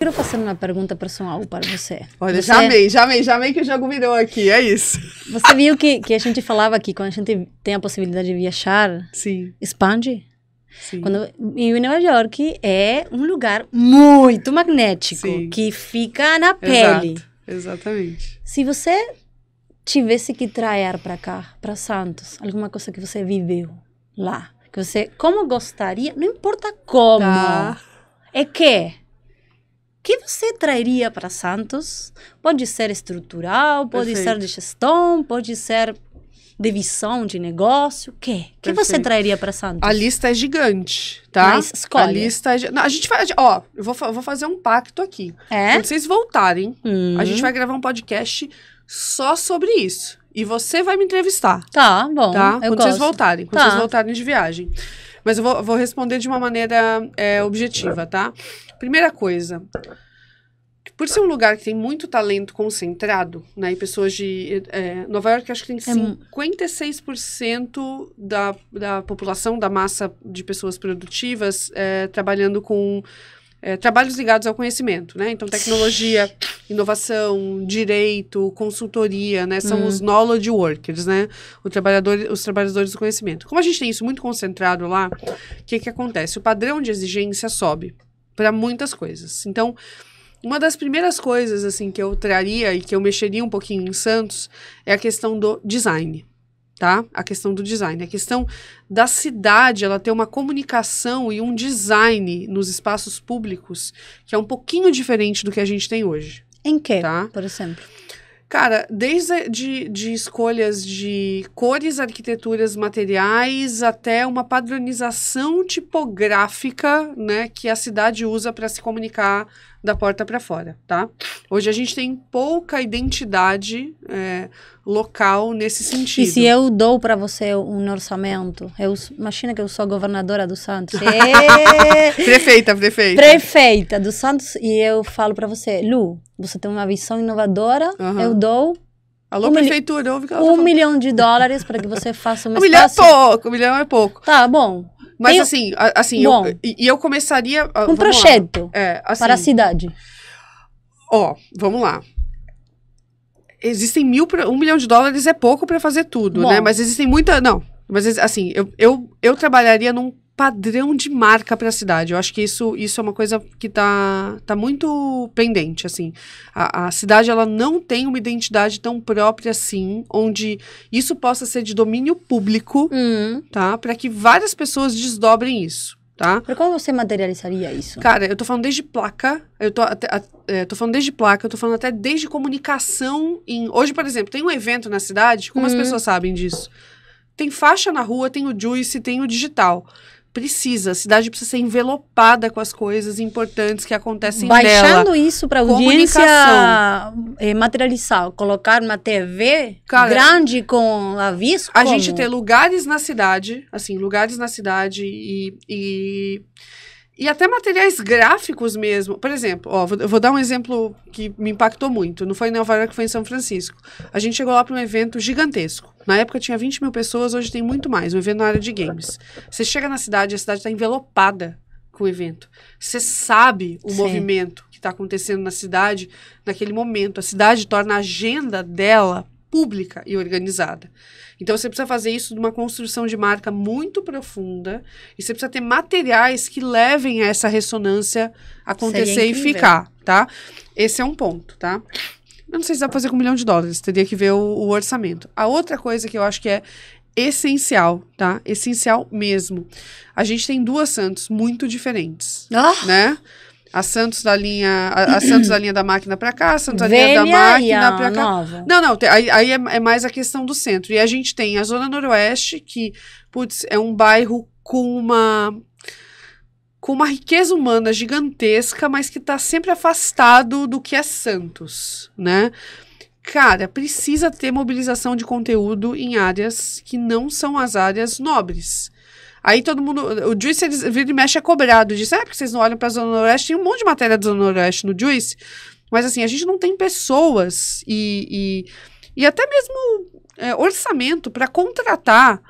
Quero fazer uma pergunta pessoal para você. Olha, você, já amei, já amei, já amei que o jogo virou aqui, é isso. Você viu que, que a gente falava aqui, quando a gente tem a possibilidade de viajar, Sim. expande? Sim. Quando, em Nova York é um lugar muito magnético, Sim. que fica na pele. Exato, exatamente. Se você tivesse que trair para cá, para Santos, alguma coisa que você viveu lá, que você como gostaria, não importa como, tá. é que que você traria para Santos? Pode ser estrutural, pode Perfeito. ser de gestão, pode ser de visão de negócio, o quê? O que você traria para Santos? A lista é gigante, tá? Mas escolhe. A lista é... Não, a gente vai... Ó, eu vou, eu vou fazer um pacto aqui. É? Quando vocês voltarem, hum. a gente hum. vai gravar um podcast só sobre isso. E você vai me entrevistar. Tá, bom. Tá? Quando gosto. vocês voltarem. Quando tá. vocês voltarem de viagem. Mas eu vou, vou responder de uma maneira é, objetiva, tá? Primeira coisa. Por ser um lugar que tem muito talento concentrado, né? E pessoas de. É, Nova York acho que tem 56% é da, da população, da massa de pessoas produtivas, é, trabalhando com é, trabalhos ligados ao conhecimento, né? Então, tecnologia, inovação, direito, consultoria, né? São hum. os knowledge workers, né? O trabalhador, os trabalhadores do conhecimento. Como a gente tem isso muito concentrado lá, o que, que acontece? O padrão de exigência sobe para muitas coisas. Então, uma das primeiras coisas, assim, que eu traria e que eu mexeria um pouquinho em Santos é a questão do design tá? A questão do design, a questão da cidade, ela ter uma comunicação e um design nos espaços públicos que é um pouquinho diferente do que a gente tem hoje. Em que, tá? por exemplo? Cara, desde de, de, escolhas de cores, arquiteturas, materiais, até uma padronização tipográfica, né, que a cidade usa para se comunicar da porta para fora, tá? Hoje a gente tem pouca identidade é, local nesse sentido. E se eu dou para você um orçamento, eu, imagina que eu sou governadora do Santos. E... prefeita, prefeita. Prefeita do Santos e eu falo para você, Lu, você tem uma visão inovadora, uhum. eu dou Alô, um prefeitura, ouve que ela tá Um tá milhão de dólares para que você faça uma Um milhão é pouco, um milhão é pouco. Tá, bom. Mas assim, assim, Bom, eu, e eu começaria. Ah, um projeto é, assim, para a cidade. Ó, vamos lá existem mil um milhão de dólares é pouco para fazer tudo, Bom. né? Mas existem muita não. Mas assim, eu, eu, eu trabalharia num padrão de marca para a cidade. Eu acho que isso, isso é uma coisa que tá, tá muito pendente, assim. A, a, cidade, ela não tem uma identidade tão própria assim, onde isso possa ser de domínio público, uhum. tá? Para que várias pessoas desdobrem isso. Tá? Por qual você materializaria isso? Cara, eu tô falando desde placa, eu tô, até, a, é, tô falando desde placa, eu tô falando até desde comunicação. Em... Hoje, por exemplo, tem um evento na cidade, como uhum. as pessoas sabem disso? Tem faixa na rua, tem o Juice, tem o digital precisa, a cidade precisa ser envelopada com as coisas importantes que acontecem Baixando dela. Baixando isso para a audiência é, materializar, colocar uma TV Cara, grande com aviso. A como? gente ter lugares na cidade, assim, lugares na cidade e, e, e até materiais gráficos mesmo. Por exemplo, ó, vou, vou dar um exemplo que me impactou muito. Não foi em Nova York, foi em São Francisco. A gente chegou lá para um evento gigantesco na época tinha 20 mil pessoas, hoje tem muito mais. Um evento na área de games. Você chega na cidade, a cidade está envelopada com o evento. Você sabe o Sim. movimento que está acontecendo na cidade naquele momento. A cidade torna a agenda dela pública e organizada. Então você precisa fazer isso de uma construção de marca muito profunda e você precisa ter materiais que levem a essa ressonância acontecer e ficar, tá? Esse é um ponto, tá? Eu não sei se dá pra fazer com um milhão de dólares, teria que ver o, o orçamento. A outra coisa que eu acho que é essencial, tá? Essencial mesmo. A gente tem duas Santos muito diferentes, ah. né? A Santos da linha, a, a Santos da linha da máquina para cá, a Santos da linha da máquina para cá. Nova. Não, não, aí, aí é, é, mais a questão do centro. E a gente tem a zona noroeste que, putz, é um bairro com uma com uma riqueza humana gigantesca, mas que está sempre afastado do que é Santos, né? Cara, precisa ter mobilização de conteúdo em áreas que não são as áreas nobres. Aí todo mundo. O Juice, ele vira e mexe, é cobrado. Diz, é porque vocês não olham a Zona Noroeste. Tem um monte de matéria da Zona Noroeste no Juice. Mas assim, a gente não tem pessoas e, e, e até mesmo é, orçamento para contratar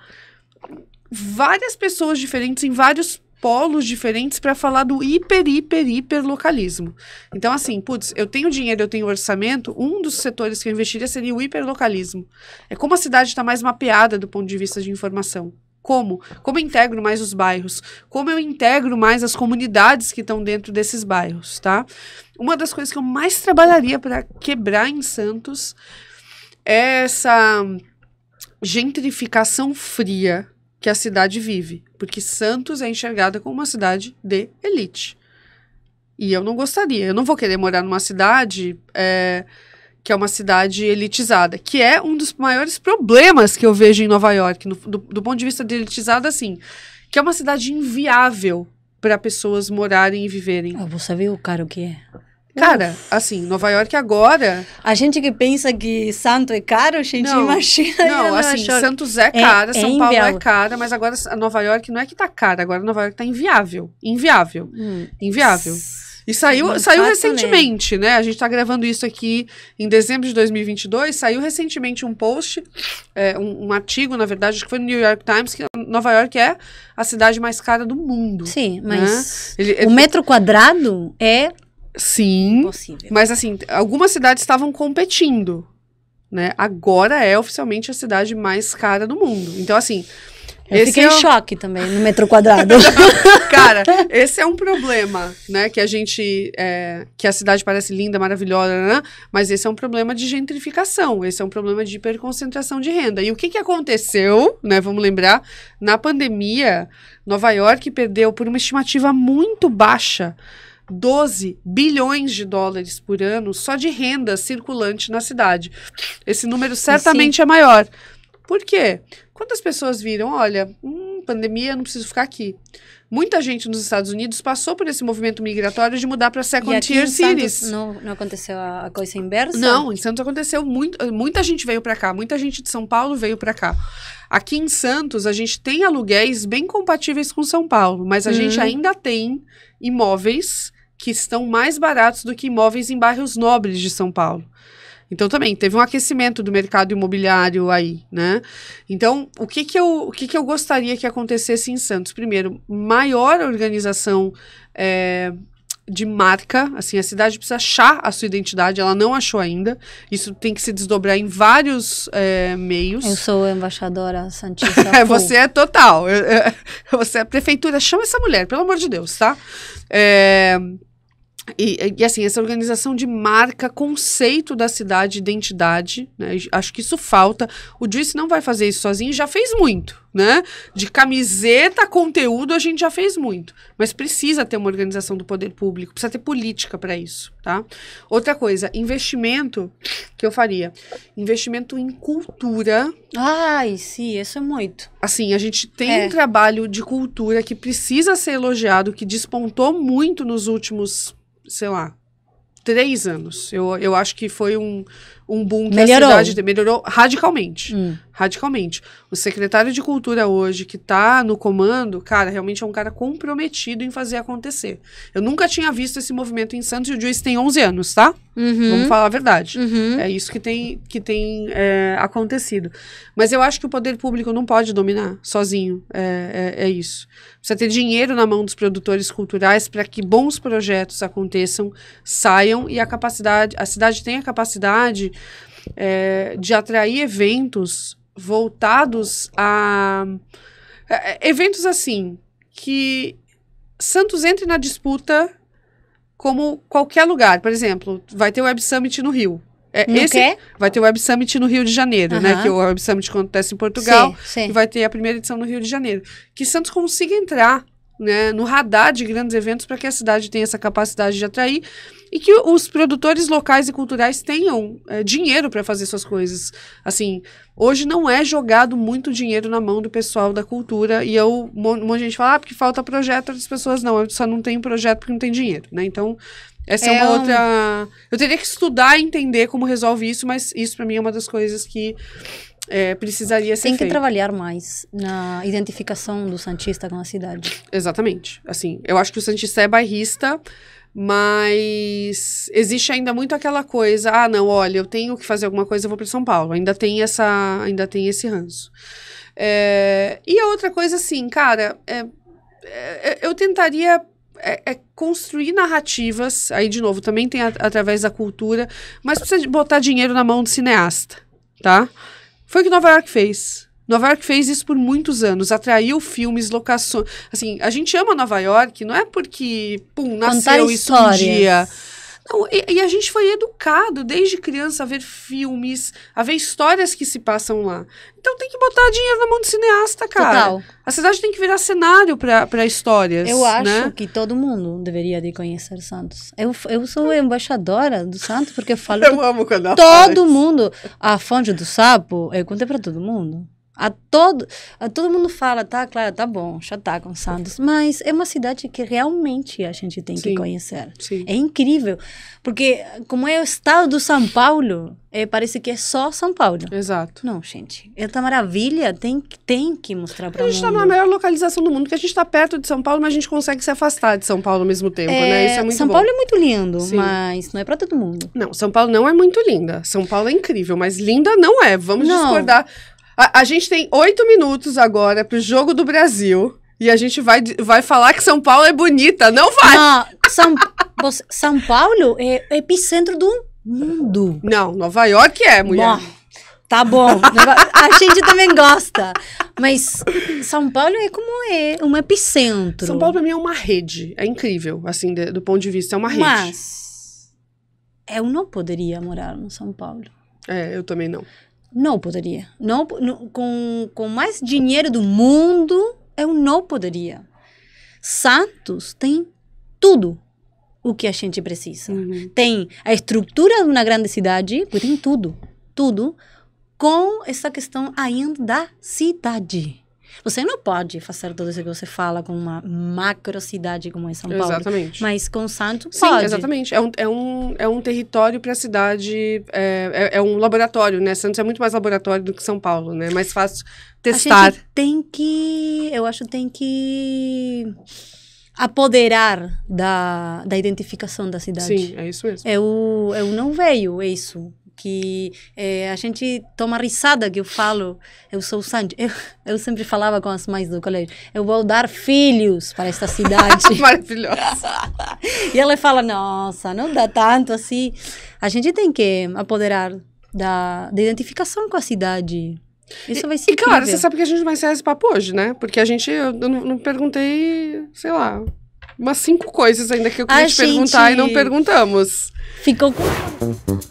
várias pessoas diferentes em vários polos diferentes para falar do hiper, hiper, hiper localismo. Então, assim, putz, eu tenho dinheiro, eu tenho orçamento, um dos setores que eu investiria seria o hiperlocalismo. É como a cidade está mais mapeada do ponto de vista de informação. Como? Como eu integro mais os bairros? Como eu integro mais as comunidades que estão dentro desses bairros, tá? Uma das coisas que eu mais trabalharia para quebrar em Santos é essa gentrificação fria que a cidade vive. Porque Santos é enxergada como uma cidade de elite. E eu não gostaria. Eu não vou querer morar numa cidade é, que é uma cidade elitizada, que é um dos maiores problemas que eu vejo em Nova York, no, do, do ponto de vista de elitizada, assim, que é uma cidade inviável para pessoas morarem e viverem. Ah, você viu o o que é? Cara, assim, Nova York agora. A gente que pensa que Santo é caro, a gente não, imagina. Não, assim, York. Santos é, é cara, é, São é Paulo é cara, mas agora Nova York não é que tá cara, agora Nova York tá inviável. Inviável. Hum. Inviável. E saiu, saiu recentemente, né? A gente tá gravando isso aqui em dezembro de 2022. Saiu recentemente um post, é, um, um, artigo, na verdade, acho que foi no New York Times, que Nova York é a cidade mais cara do mundo. Sim, né? mas. Né? Ele, ele, o metro quadrado é Sim. Impossível. Mas assim, algumas cidades estavam competindo, né? Agora é oficialmente a cidade mais cara do mundo. Então assim, eu esse fiquei é um... em choque também no metro quadrado. Cara, esse é um problema, né? Que a gente. É, que a cidade parece linda, maravilhosa, né? mas esse é um problema de gentrificação, esse é um problema de hiperconcentração de renda. E o que, que aconteceu, né? Vamos lembrar, na pandemia, Nova York perdeu por uma estimativa muito baixa. 12 bilhões de dólares por ano só de renda circulante na cidade. Esse número certamente é maior. Por quê? Quando as pessoas viram, olha, hum, pandemia, não preciso ficar aqui. Muita gente nos Estados Unidos passou por esse movimento migratório de mudar para second e tier cities. Não, não, aconteceu a coisa inversa? Não, em Santos aconteceu muito, muita gente veio para cá, muita gente de São Paulo veio para cá. Aqui em Santos a gente tem aluguéis bem compatíveis com São Paulo, mas a hum. gente ainda tem imóveis que estão mais baratos do que imóveis em bairros nobres de São Paulo. Então também teve um aquecimento do mercado imobiliário aí, né? Então, o que que eu, o que que eu gostaria que acontecesse em Santos? Primeiro, maior organização é, de marca, assim, a cidade precisa achar a sua identidade, ela não achou ainda. Isso tem que se desdobrar em vários é, meios. Eu sou embaixadora santista. É, você é total. você é prefeitura, chama essa mulher, pelo amor de Deus, tá? É, e, e, assim, essa organização de marca, conceito da cidade, identidade, né? Acho que isso falta. O Juice não vai fazer isso sozinho, já fez muito, né? De camiseta, conteúdo, a gente já fez muito. Mas precisa ter uma organização do poder público, precisa ter política para isso, tá? Outra coisa, investimento que eu faria. Investimento em cultura. Ai, sim, isso é muito. Assim, a gente tem é. um trabalho de cultura que precisa ser elogiado, que despontou muito nos últimos sei lá, três anos. Eu, eu acho que foi um, um boom que melhorou. a cidade melhorou radicalmente. Hum. Radicalmente. O secretário de Cultura hoje, que está no comando, cara, realmente é um cara comprometido em fazer acontecer. Eu nunca tinha visto esse movimento em Santos e o Juiz tem 11 anos, tá? Uhum. Vamos falar a verdade. Uhum. É isso que tem, que tem é, acontecido. Mas eu acho que o poder público não pode dominar sozinho. É, é, é isso. Precisa ter dinheiro na mão dos produtores culturais para que bons projetos aconteçam, saiam e a capacidade, a cidade tem a capacidade é, de atrair eventos voltados a. É, é, eventos assim, que Santos entre na disputa como qualquer lugar. Por exemplo, vai ter o Web Summit no Rio. É, no esse quê? vai ter o Web Summit no Rio de Janeiro, né? Que o Web Summit acontece em Portugal sim, sim. e vai ter a primeira edição no Rio de Janeiro. Que Santos consiga entrar né, no radar de grandes eventos para que a cidade tenha essa capacidade de atrair e que os produtores locais e culturais tenham é, dinheiro para fazer suas coisas. Assim, hoje não é jogado muito dinheiro na mão do pessoal da cultura e eu um monte de gente fala ah, porque falta projeto, as pessoas não, eu só não tenho projeto porque não tem dinheiro, né? Então essa é, é uma um... outra. Eu teria que estudar e entender como resolve isso, mas isso para mim é uma das coisas que é, precisaria ser Tem que feito. trabalhar mais na identificação do Santista com a cidade. Exatamente. Assim, eu acho que o Santista é bairrista, mas existe ainda muito aquela coisa, ah, não, olha, eu tenho que fazer alguma coisa, eu vou para São Paulo. Ainda tem essa, ainda tem esse ranço. É, e a outra coisa, assim, cara, é, é, eu tentaria é, é construir narrativas, aí de novo, também tem a, através da cultura, mas precisa botar dinheiro na mão do cineasta, tá? Foi o que Nova York fez. Nova York fez isso por muitos anos, atraiu filmes, locações. Assim, a gente ama Nova York, não é porque, pum, nasceu isso um dia e, e, a gente foi educado desde criança a ver filmes, a ver histórias que se passam lá. Então tem que botar dinheiro na mão do cineasta, cara. Total. A cidade tem que virar cenário para histórias. Eu acho né? que todo mundo deveria de conhecer Santos. Eu, eu sou embaixadora do Santos porque eu falo. Eu amo quando ela Todo faz. mundo. A fonte do sapo, eu contei para todo mundo. A todo, a todo mundo fala, tá, claro, tá bom, já tá Santos, mas é uma cidade que realmente a gente tem Sim. que conhecer. Sim. É incrível, porque como é o estado do São Paulo, é, parece que é só São Paulo. Exato. Não, gente, essa é maravilha tem, tem que mostrar para o A gente está na melhor localização do mundo, porque a gente está perto de São Paulo, mas a gente consegue se afastar de São Paulo ao mesmo tempo, né? é, né? Isso é muito São bom. Paulo é muito lindo, Sim. mas não é para todo mundo. Não, São Paulo não é muito linda. São Paulo é incrível, mas linda não é. Vamos não. discordar a, a gente tem oito minutos agora pro jogo do Brasil. E a gente vai, vai falar que São Paulo é bonita, não vai! Não, São, São Paulo é o epicentro do mundo. Não, Nova York é, mulher. Bom, tá bom. A gente também gosta. Mas São Paulo é como é, um epicentro. São Paulo pra mim é uma rede. É incrível, assim, de, do ponto de vista, é uma rede. Mas eu não poderia morar no São Paulo. É, eu também não não poderia. Não, não, com, com mais dinheiro do mundo, eu não poderia. Santos tem tudo o que a gente precisa. Uhum. Tem a estrutura de uma grande cidade, tem tudo, tudo, com essa questão ainda da cidade. Você não pode fazer tudo isso que você fala com uma macrocidade como é São Paulo. Exatamente. Mas com Santo pode. Sim, exatamente. É um, é um, é um território para a cidade, é, é, é, um laboratório, né? Santos é muito mais laboratório do que São Paulo, né? É mais fácil testar. A gente tem que, eu acho, tem que apoderar da, da identificação da cidade. Sim, é isso mesmo. Eu, eu não vejo isso que é, a gente toma risada que eu falo, eu sou Sancho. Eu, eu sempre falava com as mães do colégio, eu vou dar filhos para esta cidade. Maravilhosa. e ela fala, nossa, não dá tanto assim. A gente tem que apoderar da, da identificação com a cidade. Isso vai ser. E, incrível. claro, você sabe que a gente vai ser esse papo hoje, né? Porque a gente, eu, eu não, não perguntei, sei lá, umas cinco coisas ainda que eu queria a te gente... perguntar e não perguntamos. Ficou com.